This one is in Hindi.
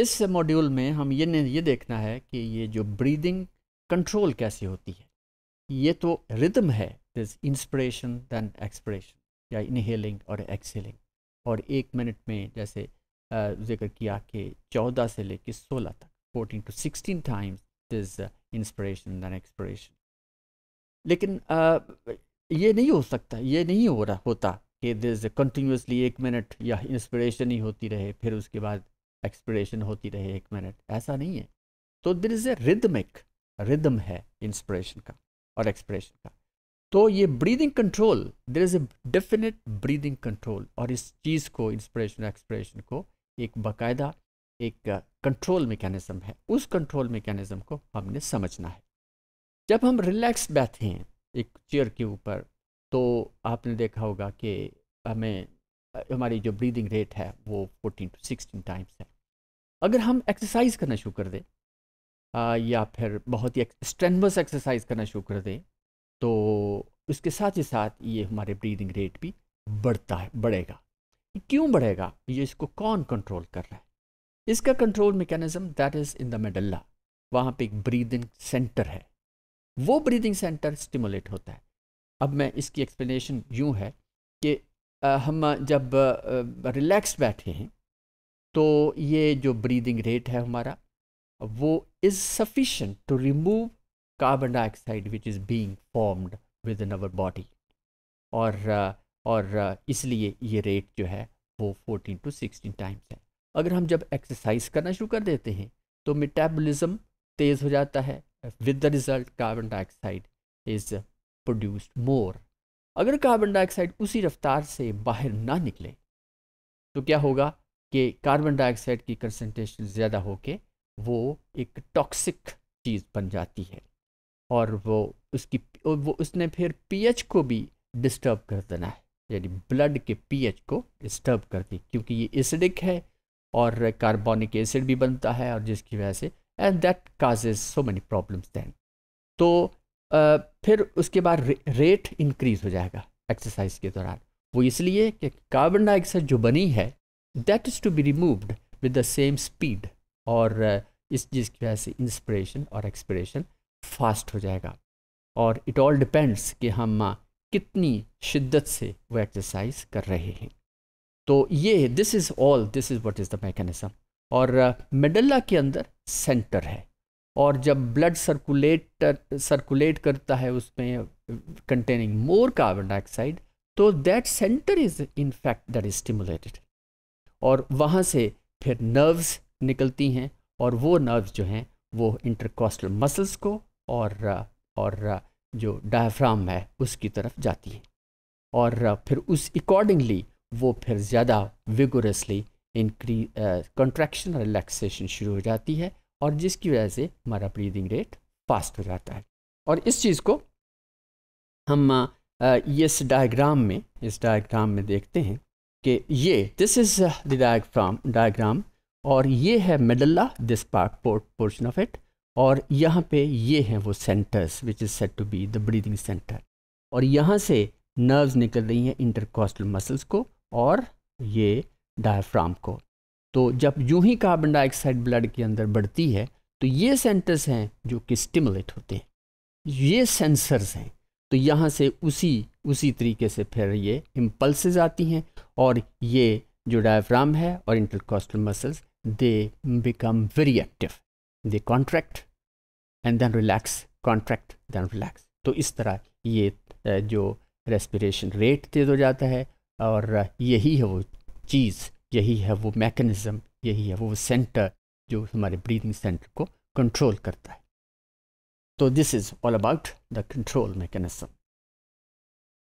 इस मॉड्यूल में हम ये ने ये देखना है कि ये जो ब्रीदिंग कंट्रोल कैसे होती है ये तो रिदम है दिस इंस्पिरेशन दैन एक्सप्रेशन या इनहेलिंग और एक्सेलिंग और एक मिनट में जैसे जिक्र किया कि चौदह से लेकर सोलह तक fourteen to sixteen times this inspiration then expression लेकिन आ, ये नहीं हो सकता ये नहीं हो रहा होता कि दिस कंटिन्यूसली एक मिनट या इंस्परेशन ही होती रहे फिर उसके बाद एक्सप्रेशन होती रहे एक मिनट ऐसा नहीं है तो there is a rhythmic rhythm है इंस्परेशन का और एक्सप्रेशन का तो ये breathing control there is a definite breathing control और इस चीज़ को इंस्परेशन एक्सप्रेशन को एक बाकायदा एक कंट्रोल मेकेनिज़म है उस कंट्रोल मेकेनिज़म को हमने समझना है जब हम रिलैक्स बैठे हैं एक चेयर के ऊपर तो आपने देखा होगा कि हमें हमारी जो ब्रीदिंग रेट है वो 14 टू 16 टाइम्स है अगर हम एक्सरसाइज करना शुरू कर दें या फिर बहुत ही स्ट्रेनवस एक्सरसाइज करना शुरू कर दें तो उसके साथ ही साथ ये हमारे ब्रीदिंग रेट भी बढ़ता है बढ़ेगा क्यों बढ़ेगा ये इसको कौन कंट्रोल कर रहा है इसका control mechanism that is in the medulla वहाँ पे एक ब्रीदिंग सेंटर है वो ब्रीदिंग सेंटर स्टिमुलेट होता है अब मैं इसकी एक्सप्लेनेशन यूँ है कि हम जब रिलैक्स बैठे हैं तो ये जो ब्रीदिंग रेट है हमारा वो is sufficient to remove carbon dioxide which is being formed within our body और और इसलिए ये रेट जो है वो 14 टू 16 टाइम्स है अगर हम जब एक्सरसाइज करना शुरू कर देते हैं तो मेटाबॉलिज्म तेज़ हो जाता है with the result carbon dioxide is produced more अगर कार्बन डाइऑक्साइड उसी रफ्तार से बाहर ना निकले तो क्या होगा कि कार्बन डाइऑक्साइड की कंसनट्रेशन ज़्यादा होके वो एक टॉक्सिक चीज़ बन जाती है और वो उसकी वो उसने फिर पीएच को भी डिस्टर्ब कर देना है यानी ब्लड के पीएच को डिस्टर्ब कर दी क्योंकि ये एसिडिक है और कार्बोनिक एसिड भी बनता है और जिसकी वजह से and that causes so many problems then तो आ, फिर उसके बाद रे, रेट इंक्रीज हो जाएगा एक्सरसाइज के दौरान वो इसलिए कि कार्बन डाइऑक्साइड जो बनी है that is to be removed with the same speed और uh, इस जिसकी वजह से इंस्पिरेशन और एक्सप्रेशन फास्ट हो जाएगा और इट ऑल डिपेंड्स कि हम uh, कितनी शिद्दत से वो एक्सरसाइज कर रहे हैं तो ये this is all this is what is the mechanism और मेडल्ला uh, के अंदर सेंटर है और जब ब्लड सर्कुलेट सर्कुलेट करता है उसमें कंटेनिंग मोर कार्बन डाइऑक्साइड तो that centre is in fact that is stimulated और वहाँ से फिर नर्व्स निकलती हैं और वो नर्व्स जो हैं वो इंटरकॉस्टल मसल्स को और और जो डायफ्राम है उसकी तरफ जाती हैं और फिर उस अकॉर्डिंगली वो फिर ज़्यादा विगोरसली इनक्री कंट्रैक्शन और रिलैक्सेशन शुरू हो जाती है और जिसकी वजह से हमारा ब्रीदिंग रेट फास्ट हो जाता है और इस चीज़ को हम uh, इस डायग्राम में इस डायग्राम में देखते हैं कि ये this is the diagram diagram और ये है medulla this part portion of it और यहाँ पे ये हैं वो centres which is set to be the breathing centre और यहाँ से नर्व्स निकल रही हैं इंटरकॉस्टल मसल्स को और ये डायफ्राम को तो जब यूं ही कार्बन डाइऑक्साइड ब्लड के अंदर बढ़ती है तो ये सेंटर्स हैं जो कि स्टिमुलेट होते हैं ये सेंसर्स हैं तो यहाँ से उसी उसी तरीके से फिर ये इम्पल्स आती हैं और ये जो डायफ्राम है और intercostal muscles they become very active they contract and then relax contract then relax तो इस तरह ये जो रेस्पिरेशन रेट तेज़ हो जाता है और यही है वो चीज़ यही है वो मैकेनिज़म यही है वो सेंटर जो हमारे ब्रीदिंग सेंटर को कंट्रोल करता है तो this is all about the control mechanism